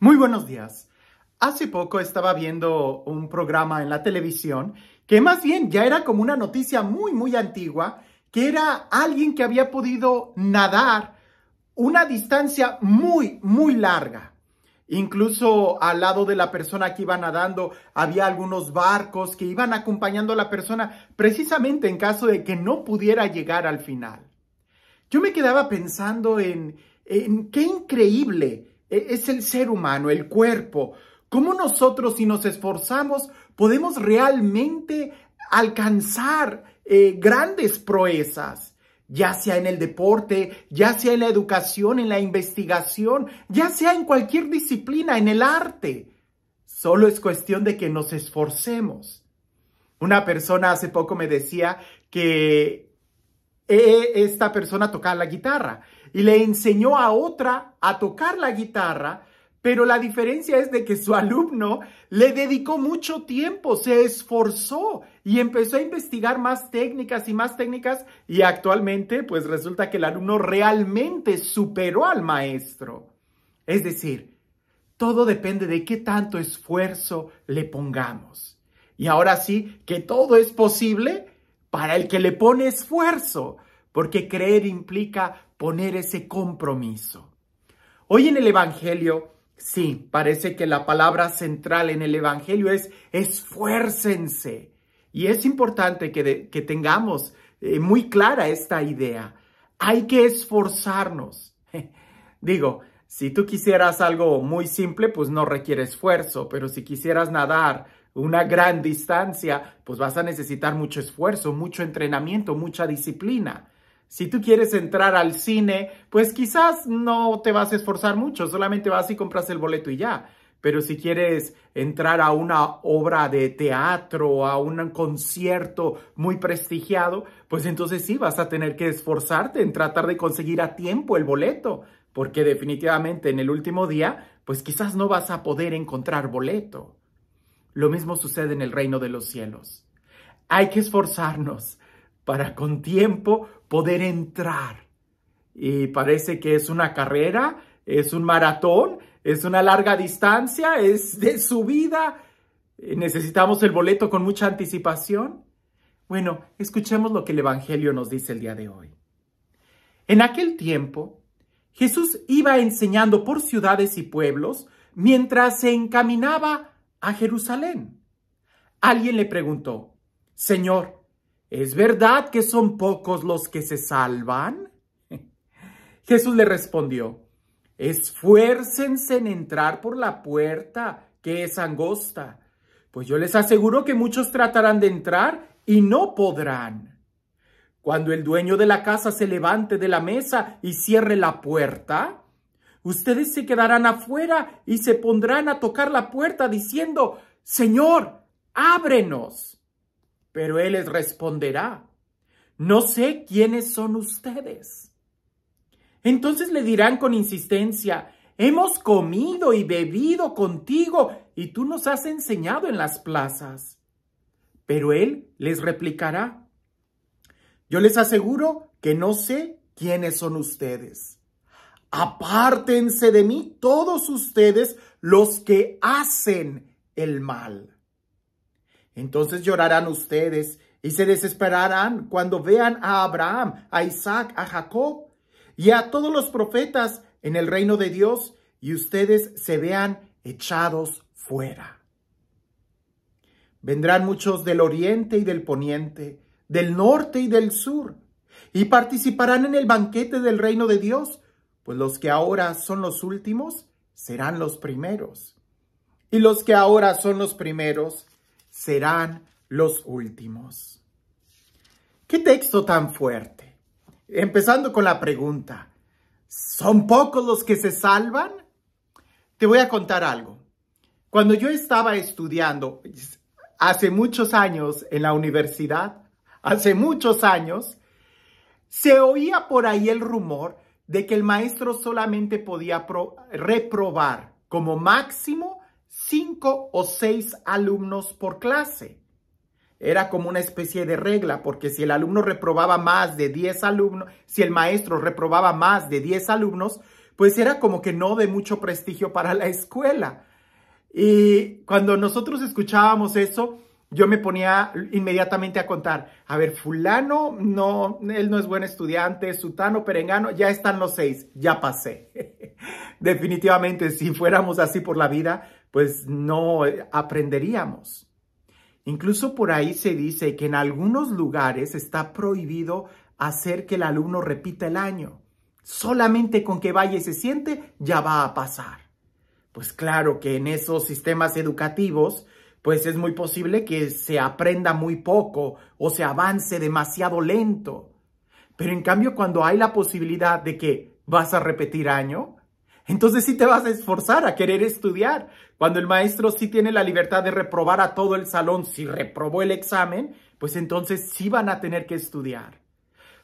Muy buenos días. Hace poco estaba viendo un programa en la televisión que más bien ya era como una noticia muy, muy antigua, que era alguien que había podido nadar una distancia muy, muy larga. Incluso al lado de la persona que iba nadando había algunos barcos que iban acompañando a la persona precisamente en caso de que no pudiera llegar al final. Yo me quedaba pensando en, en qué increíble e-, es el ser humano, el cuerpo. ¿Cómo nosotros si nos esforzamos podemos realmente alcanzar eh, grandes proezas? ya sea en el deporte, ya sea en la educación, en la investigación, ya sea en cualquier disciplina, en el arte. Solo es cuestión de que nos esforcemos. Una persona hace poco me decía que eh, esta persona tocaba la guitarra y le enseñó a otra a tocar la guitarra, pero la diferencia es de que su alumno le dedicó mucho tiempo, se esforzó y empezó a investigar más técnicas y más técnicas y actualmente pues resulta que el alumno realmente superó al maestro. Es decir, todo depende de qué tanto esfuerzo le pongamos. Y ahora sí, que todo es posible para el que le pone esfuerzo porque creer implica poner ese compromiso. Hoy en el Evangelio, sí, parece que la palabra central en el Evangelio es esfuércense. Y es importante que, tengamos eh, muy clara esta idea. Hay que esforzarnos. Digo, si tú quisieras algo muy simple, pues no requiere esfuerzo, pero si quisieras nadar una gran distancia, pues vas a necesitar mucho esfuerzo, mucho entrenamiento, mucha disciplina. Si tú quieres entrar al cine, pues quizás no te vas a esforzar mucho, solamente vas y compras el boleto y ya. Pero si quieres entrar a una obra de teatro, a un concierto muy prestigiado, pues entonces sí vas a tener que esforzarte en tratar de conseguir a tiempo el boleto, porque definitivamente en el último día, pues quizás no vas a poder encontrar boleto. Lo mismo sucede en el reino de los cielos. Hay que esforzarnos, para con tiempo poder entrar. Y parece que es una carrera, es un maratón, es una larga distancia, es de subida. Necesitamos el boleto con mucha anticipación. Bueno, escuchemos lo que el Evangelio nos dice el día de hoy. En aquel tiempo, Jesús iba enseñando por ciudades y pueblos mientras se encaminaba a Jerusalén. Alguien le preguntó, Señor, ¿es verdad que son pocos los que se salvan? Jesús le respondió, esfuércense en entrar por la puerta que es angosta, pues yo les aseguro que muchos tratarán de entrar y no podrán. Cuando el dueño de la casa se levante de la mesa y cierre la puerta, ustedes se quedarán afuera y se pondrán a tocar la puerta diciendo, Señor, ábrenos. Pero él les responderá, no sé quiénes son ustedes. Entonces le dirán con insistencia, hemos comido y bebido contigo y tú nos has enseñado en las plazas. Pero él les replicará, yo les aseguro que no sé quiénes son ustedes. Apártense de mí todos ustedes los que hacen el mal. Entonces llorarán ustedes y se desesperarán cuando vean a Abraham, a Isaac, a Jacob y a todos los profetas en el reino de Dios y ustedes se vean echados fuera. Vendrán muchos del oriente y del poniente, del norte y del sur, y participarán en el banquete del reino de Dios, pues los que ahora son los últimos serán los primeros, y los que ahora son los primeros serán los últimos. ¿Qué texto tan fuerte? Empezando con la pregunta, ¿son pocos los que se salvan? Te voy a contar algo. Cuando yo estaba estudiando hace muchos años en la universidad, hace muchos años, se oía por ahí el rumor de que el maestro solamente podía reprobar como máximo cinco o seis alumnos por clase. Era como una especie de regla, porque si el alumno reprobaba más de diez alumnos, si el maestro reprobaba más de diez alumnos, pues era como que no de mucho prestigio para la escuela. Y cuando nosotros escuchábamos eso, yo me ponía inmediatamente a contar, a ver, fulano, no, él no es buen estudiante, sutano, perengano, ya están los seis, ya pasé. Definitivamente, si fuéramos así por la vida, pues no eh, aprenderíamos. Incluso por ahí se dice que en algunos lugares está prohibido hacer que el alumno repita el año. Solamente con que vaya y se siente ya va a pasar. Pues claro que en esos sistemas educativos, pues es muy posible que se aprenda muy poco o se avance demasiado lento. Pero en cambio, cuando hay la posibilidad de que vas a repetir año, entonces sí te vas a esforzar a querer estudiar. Cuando el maestro sí tiene la libertad de reprobar a todo el salón, si reprobó el examen, pues entonces sí van a tener que estudiar.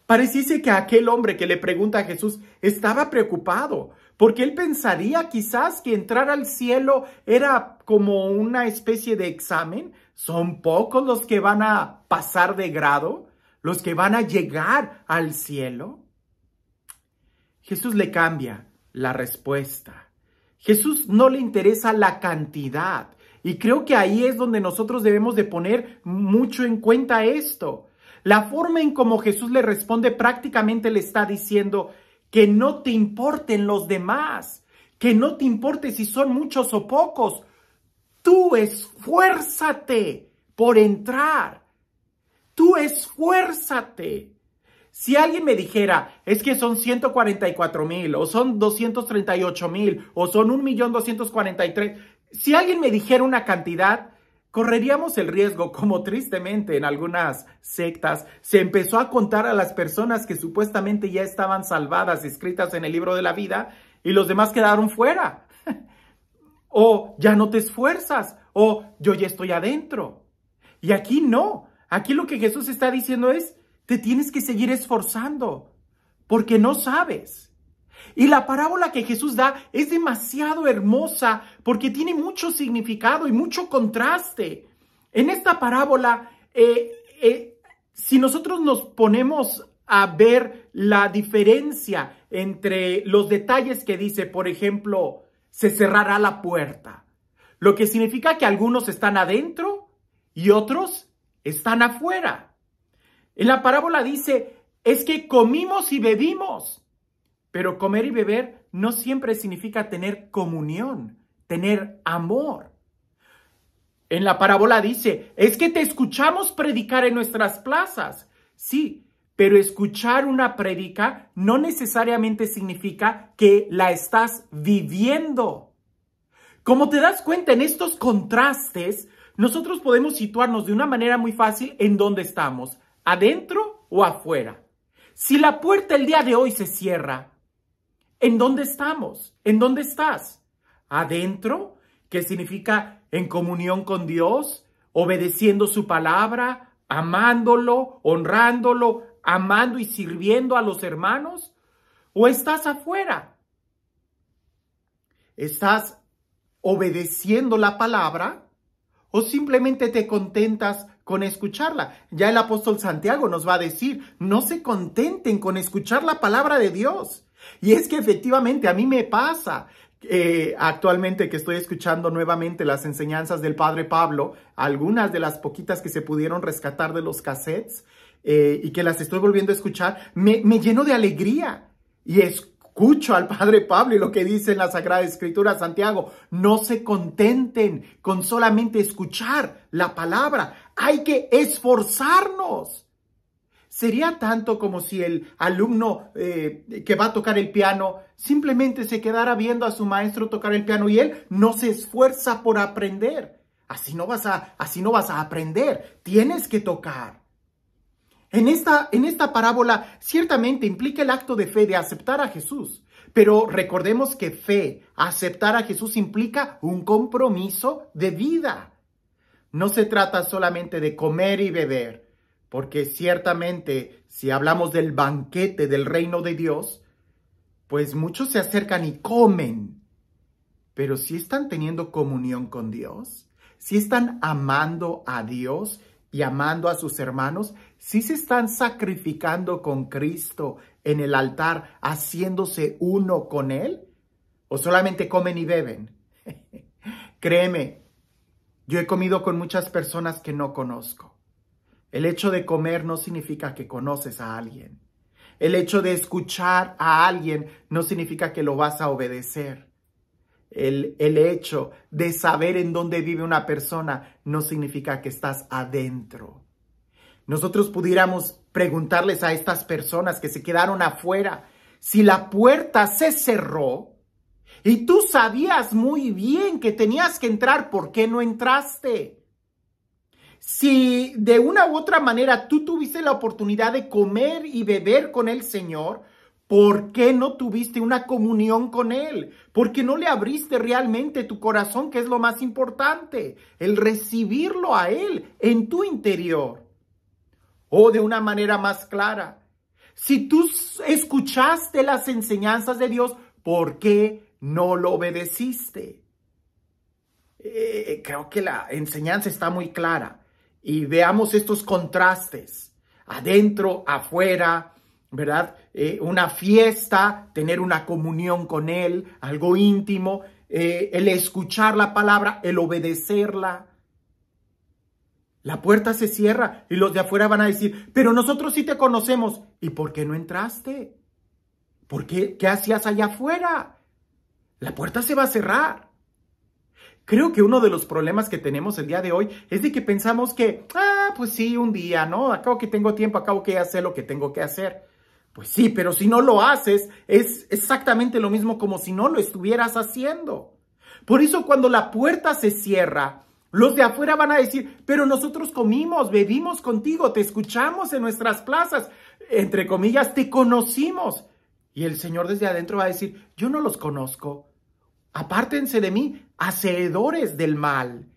Pareciese que aquel hombre que le pregunta a Jesús estaba preocupado, porque él pensaría quizás que entrar al cielo era como una especie de examen. Son pocos los que van a pasar de grado, los que van a llegar al cielo. Jesús le cambia la respuesta. Jesús no le interesa la cantidad. Y creo que ahí es donde nosotros debemos de poner mucho en cuenta esto. La forma en como Jesús le responde prácticamente le está diciendo que no te importen los demás, que no te importe si son muchos o pocos. Tú esfuérzate por entrar. Tú esfuérzate si alguien me dijera, es que son 144 mil, o son 238 mil, o son 1,243,000. si alguien me dijera una cantidad, correríamos el riesgo, como tristemente en algunas sectas se empezó a contar a las personas que supuestamente ya estaban salvadas, escritas en el libro de la vida, y los demás quedaron fuera. o ya no te esfuerzas, o yo ya estoy adentro. Y aquí no. Aquí lo que Jesús está diciendo es, te tienes que seguir esforzando porque no sabes. Y la parábola que Jesús da es demasiado hermosa porque tiene mucho significado y mucho contraste. En esta parábola, eh, eh, si nosotros nos ponemos a ver la diferencia entre los detalles que dice, por ejemplo, se cerrará la puerta, lo que significa que algunos están adentro y otros están afuera. En la parábola dice, es que comimos y bebimos. Pero comer y beber no siempre significa tener comunión, tener amor. En la parábola dice, es que te escuchamos predicar en nuestras plazas. Sí, pero escuchar una predica no necesariamente significa que la estás viviendo. Como te das cuenta en estos contrastes, nosotros podemos situarnos de una manera muy fácil en dónde estamos, adentro o afuera. Si la puerta el día de hoy se cierra, ¿en dónde estamos? ¿En dónde estás? ¿Adentro? ¿Qué significa en comunión con Dios, obedeciendo su palabra, amándolo, honrándolo, amando y sirviendo a los hermanos? ¿O estás afuera? ¿Estás obedeciendo la palabra? ¿O simplemente te contentas con escucharla. Ya el apóstol Santiago nos va a decir, no se contenten con escuchar la palabra de Dios. Y es que efectivamente a mí me pasa. Eh, actualmente que estoy escuchando nuevamente las enseñanzas del Padre Pablo, algunas de las poquitas que se pudieron rescatar de los cassettes eh, y que las estoy volviendo a escuchar, me, me lleno de alegría y escucho al Padre Pablo y lo que dice en la Sagrada Escritura Santiago, no se contenten con solamente escuchar la palabra, hay que esforzarnos. Sería tanto como si el alumno eh, que va a tocar el piano simplemente se quedara viendo a su maestro tocar el piano y él no se esfuerza por aprender. Así no vas a, así no vas a aprender. Tienes que tocar. En esta, en esta parábola ciertamente implica el acto de fe de aceptar a Jesús, pero recordemos que fe, aceptar a Jesús implica un compromiso de vida. No se trata solamente de comer y beber, porque ciertamente si hablamos del banquete del reino de Dios, pues muchos se acercan y comen, pero si están teniendo comunión con Dios, si están amando a Dios y amando a sus hermanos, si se están sacrificando con Cristo en el altar, haciéndose uno con Él, o solamente comen y beben. Créeme, yo he comido con muchas personas que no conozco. El hecho de comer no significa que conoces a alguien. El hecho de escuchar a alguien no significa que lo vas a obedecer. El, el, hecho de saber en dónde vive una persona no significa que estás adentro. Nosotros pudiéramos preguntarles a estas personas que se quedaron afuera, si la puerta se cerró, y tú sabías muy bien que tenías que entrar, ¿por qué no entraste? Si de una u otra manera tú tuviste la oportunidad de comer y beber con el Señor, ¿por qué no tuviste una comunión con Él? ¿Por qué no le abriste realmente tu corazón, que es lo más importante, el recibirlo a Él en tu interior. O de una manera más clara, si tú escuchaste las enseñanzas de Dios, ¿por qué no lo obedeciste. Eh, creo que la enseñanza está muy clara y veamos estos contrastes, adentro, afuera, ¿verdad? Eh, una fiesta, tener una comunión con Él, algo íntimo, eh, el escuchar la palabra, el obedecerla. La puerta se cierra y los de afuera van a decir, pero nosotros sí te conocemos. ¿Y por qué no entraste? ¿Por qué? ¿Qué hacías allá afuera? la puerta se va a cerrar. Creo que uno de los problemas que tenemos el día de hoy es de que pensamos que, ah, pues sí, un día, ¿no? Acabo que tengo tiempo, acabo que hacer lo que tengo que hacer. Pues sí, pero si no lo haces, es exactamente lo mismo como si no lo estuvieras haciendo. Por eso cuando la puerta se cierra, los de afuera van a decir, pero nosotros comimos, bebimos contigo, te escuchamos en nuestras plazas, entre comillas, te conocimos. Y el Señor desde adentro va a decir, yo no los conozco, apártense de mí, hacedores del mal.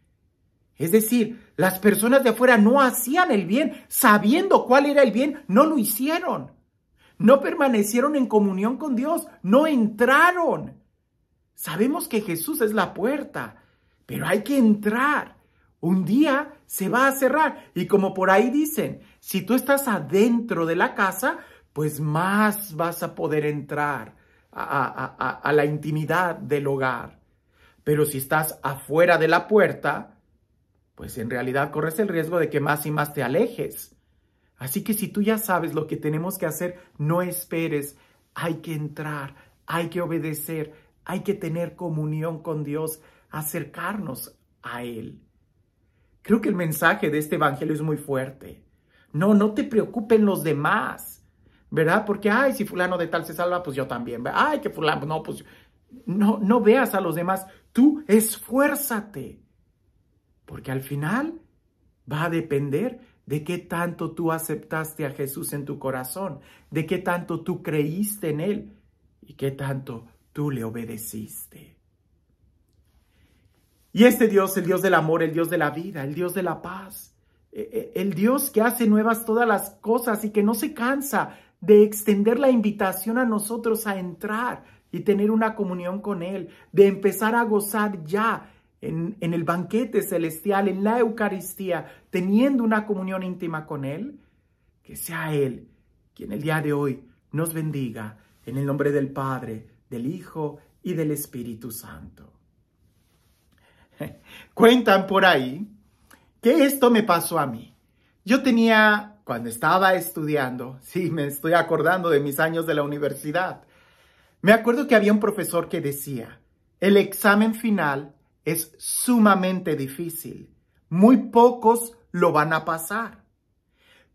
Es decir, las personas de afuera no hacían el bien, sabiendo cuál era el bien, no lo hicieron. No permanecieron en comunión con Dios, no entraron. Sabemos que Jesús es la puerta, pero hay que entrar. Un día se va a cerrar. Y como por ahí dicen, si tú estás adentro de la casa, pues más vas a poder entrar a, la intimidad del hogar. Pero si estás afuera de la puerta, pues en realidad corres el riesgo de que más y más te alejes. Así que si tú ya sabes lo que tenemos que hacer, no esperes. Hay que entrar, hay que obedecer, hay que tener comunión con Dios, acercarnos a Él. Creo que el mensaje de este Evangelio es muy fuerte. No, no te preocupen los demás. ¿verdad? Porque, ay, si fulano de tal se salva, pues yo también. Ay, que fulano, no, pues no, no veas a los demás. Tú esfuérzate. Porque al final va a depender de qué tanto tú aceptaste a Jesús en tu corazón, de qué tanto tú creíste en Él y qué tanto tú le obedeciste. Y este Dios, el Dios del amor, el Dios de la vida, el Dios de la paz, e-, e-, el Dios que hace nuevas todas las cosas y que no se cansa de extender la invitación a nosotros a entrar y tener una comunión con Él, de empezar a gozar ya en, el banquete celestial, en la Eucaristía, teniendo una comunión íntima con Él, que sea Él quien el día de hoy nos bendiga en el nombre del Padre, del Hijo y del Espíritu Santo. Cuentan por ahí que esto me pasó a mí. Yo tenía cuando estaba estudiando, sí, me estoy acordando de mis años de la universidad, me acuerdo que había un profesor que decía, el examen final es sumamente difícil, muy pocos lo van a pasar.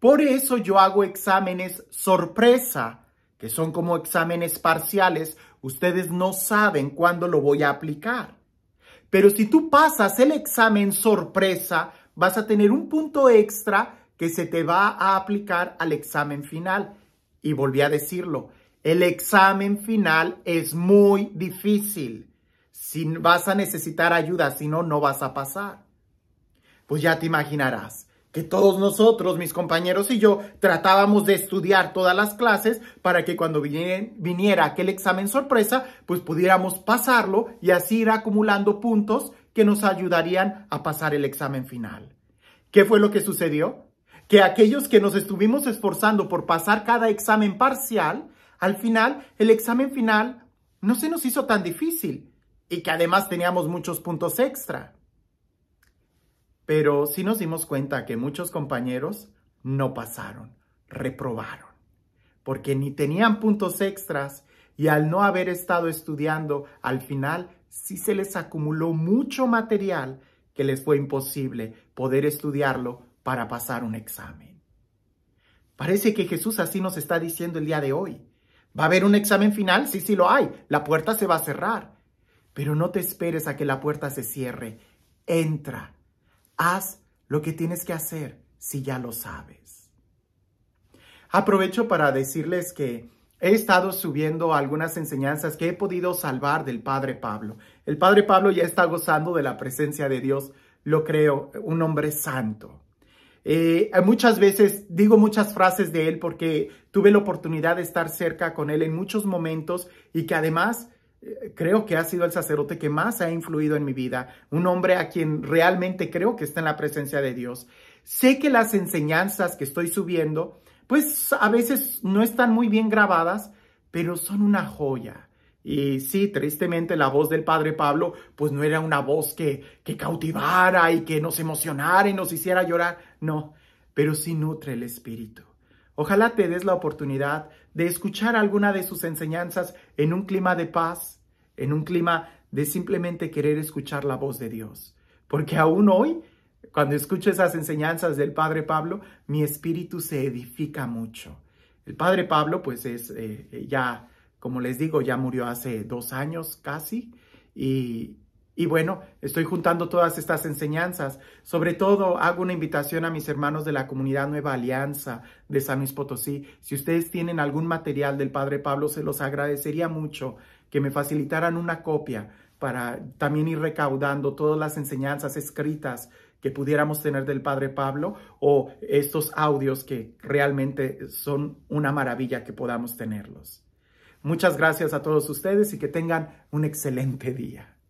Por eso yo hago exámenes sorpresa, que son como exámenes parciales, ustedes no saben cuándo lo voy a aplicar. Pero si tú pasas el examen sorpresa, vas a tener un punto extra que se te va a aplicar al examen final. Y volví a decirlo, el examen final es muy difícil. Si vas a necesitar ayuda, si no, no vas a pasar. Pues ya te imaginarás que todos nosotros, mis compañeros y yo, tratábamos de estudiar todas las clases para que cuando viniera, viniera aquel examen sorpresa, pues pudiéramos pasarlo y así ir acumulando puntos que nos ayudarían a pasar el examen final. ¿Qué fue lo que sucedió? que aquellos que nos estuvimos esforzando por pasar cada examen parcial, al final el examen final no se nos hizo tan difícil y que además teníamos muchos puntos extra. Pero sí nos dimos cuenta que muchos compañeros no pasaron, reprobaron, porque ni tenían puntos extras y al no haber estado estudiando, al final sí se les acumuló mucho material que les fue imposible poder estudiarlo para pasar un examen. Parece que Jesús así nos está diciendo el día de hoy. ¿Va a haber un examen final? Sí, sí lo hay. La puerta se va a cerrar. Pero no te esperes a que la puerta se cierre. Entra. Haz lo que tienes que hacer si ya lo sabes. Aprovecho para decirles que he estado subiendo algunas enseñanzas que he podido salvar del Padre Pablo. El Padre Pablo ya está gozando de la presencia de Dios, lo creo, un hombre santo. Eh, muchas veces digo muchas frases de él porque tuve la oportunidad de estar cerca con él en muchos momentos y que además eh, creo que ha sido el sacerdote que más ha influido en mi vida, un hombre a quien realmente creo que está en la presencia de Dios. Sé que las enseñanzas que estoy subiendo, pues a veces no están muy bien grabadas, pero son una joya. Y sí, tristemente la voz del padre Pablo pues no era una voz que, que cautivara y que nos emocionara y nos hiciera llorar, no, pero sí nutre el espíritu. Ojalá te des la oportunidad de escuchar alguna de sus enseñanzas en un clima de paz, en un clima de simplemente querer escuchar la voz de Dios. Porque aún hoy, cuando escucho esas enseñanzas del Padre Pablo, mi espíritu se edifica mucho. El Padre Pablo, pues es eh, eh, ya como les digo, ya murió hace dos años casi y, y bueno, estoy juntando todas estas enseñanzas. Sobre todo, hago una invitación a mis hermanos de la comunidad Nueva Alianza de San Luis Potosí. Si ustedes tienen algún material del Padre Pablo, se los agradecería mucho que me facilitaran una copia para también ir recaudando todas las enseñanzas escritas que pudiéramos tener del Padre Pablo o estos audios que realmente son una maravilla que podamos tenerlos. Muchas gracias a todos ustedes y que tengan un excelente día.